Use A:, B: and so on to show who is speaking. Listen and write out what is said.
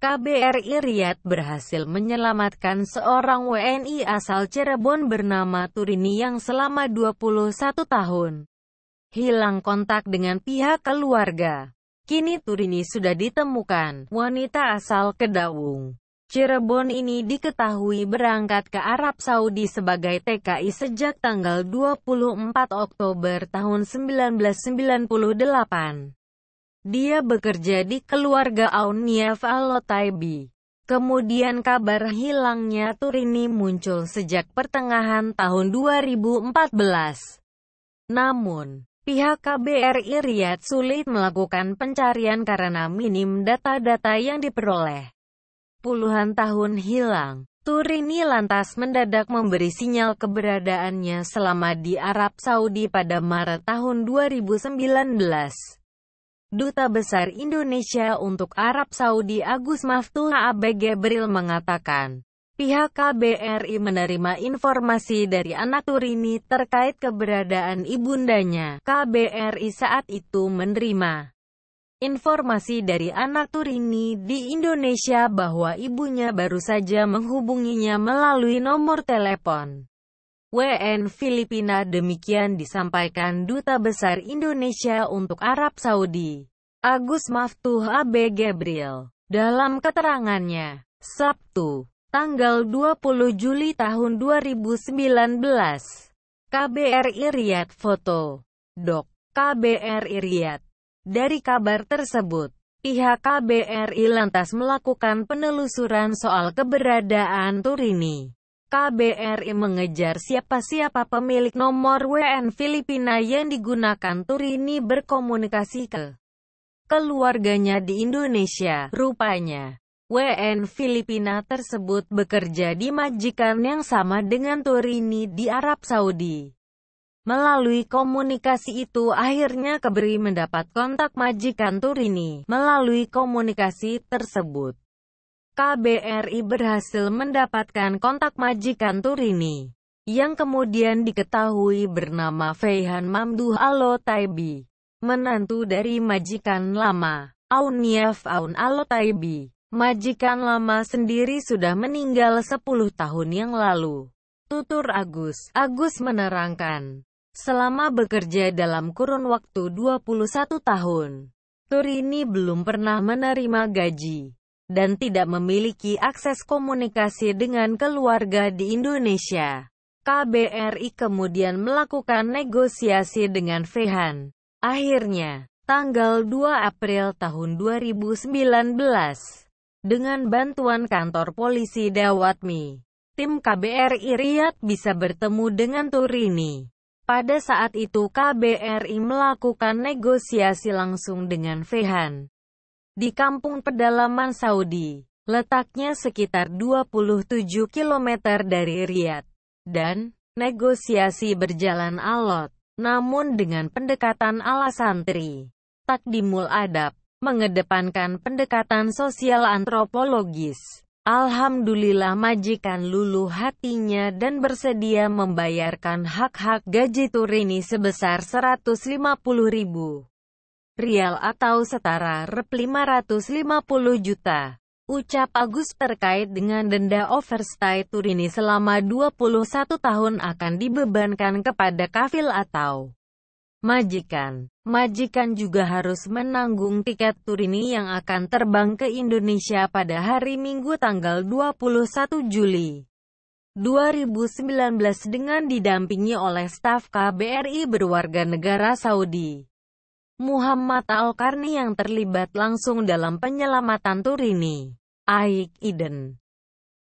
A: KBRI Riyadh berhasil menyelamatkan seorang WNI asal Cirebon bernama Turini yang selama 21 tahun hilang kontak dengan pihak keluarga. Kini Turini sudah ditemukan, wanita asal Kedawung. Cirebon ini diketahui berangkat ke Arab Saudi sebagai TKI sejak tanggal 24 Oktober tahun 1998. Dia bekerja di keluarga Auniev Alotaibi. Kemudian kabar hilangnya Turini muncul sejak pertengahan tahun 2014. Namun, pihak KBRI Riyadh sulit melakukan pencarian karena minim data-data yang diperoleh. Puluhan tahun hilang, Turini lantas mendadak memberi sinyal keberadaannya selama di Arab Saudi pada Maret tahun 2019. Duta Besar Indonesia untuk Arab Saudi Agus Maftuha ABG Gabriel mengatakan, pihak KBRI menerima informasi dari anak Turini terkait keberadaan ibundanya. KBRI saat itu menerima informasi dari anak Turini di Indonesia bahwa ibunya baru saja menghubunginya melalui nomor telepon. WN Filipina demikian disampaikan Duta Besar Indonesia untuk Arab Saudi, Agus Maftuh AB Gabriel. Dalam keterangannya, Sabtu, tanggal 20 Juli tahun 2019, KBRI Riyadh Foto, Dok, KBRI Riyadh. Dari kabar tersebut, pihak KBRI lantas melakukan penelusuran soal keberadaan Turini. KBRI mengejar siapa-siapa pemilik nomor WN Filipina yang digunakan Turini berkomunikasi ke keluarganya di Indonesia. Rupanya, WN Filipina tersebut bekerja di majikan yang sama dengan Turini di Arab Saudi. Melalui komunikasi itu akhirnya Kebri mendapat kontak majikan Turini. Melalui komunikasi tersebut, KBRI berhasil mendapatkan kontak majikan Turini, yang kemudian diketahui bernama Feihan Mamduh Alotaibi, menantu dari majikan lama, Auniaf Aun Alo Alotaibi. Majikan lama sendiri sudah meninggal 10 tahun yang lalu. Tutur Agus, Agus menerangkan, selama bekerja dalam kurun waktu 21 tahun, Turini belum pernah menerima gaji dan tidak memiliki akses komunikasi dengan keluarga di Indonesia. KBRI kemudian melakukan negosiasi dengan Fehan. Akhirnya, tanggal 2 April tahun 2019, dengan bantuan kantor polisi Dawatmi, tim KBRI Riyadh bisa bertemu dengan Turini. Pada saat itu KBRI melakukan negosiasi langsung dengan Fehan di kampung pedalaman Saudi. Letaknya sekitar 27 km dari Riyadh. Dan, negosiasi berjalan alot. Namun dengan pendekatan ala santri, takdimul adab, mengedepankan pendekatan sosial antropologis. Alhamdulillah majikan lulu hatinya dan bersedia membayarkan hak-hak gaji Turini sebesar 150 ribu rial atau setara Rp 550 juta. Ucap Agus terkait dengan denda overstay tour ini selama 21 tahun akan dibebankan kepada kafil atau majikan. Majikan juga harus menanggung tiket tour ini yang akan terbang ke Indonesia pada hari Minggu tanggal 21 Juli 2019 dengan didampingi oleh staf KBRI berwarga negara Saudi. Muhammad Al-Karni yang terlibat langsung dalam penyelamatan Turini. Aik Iden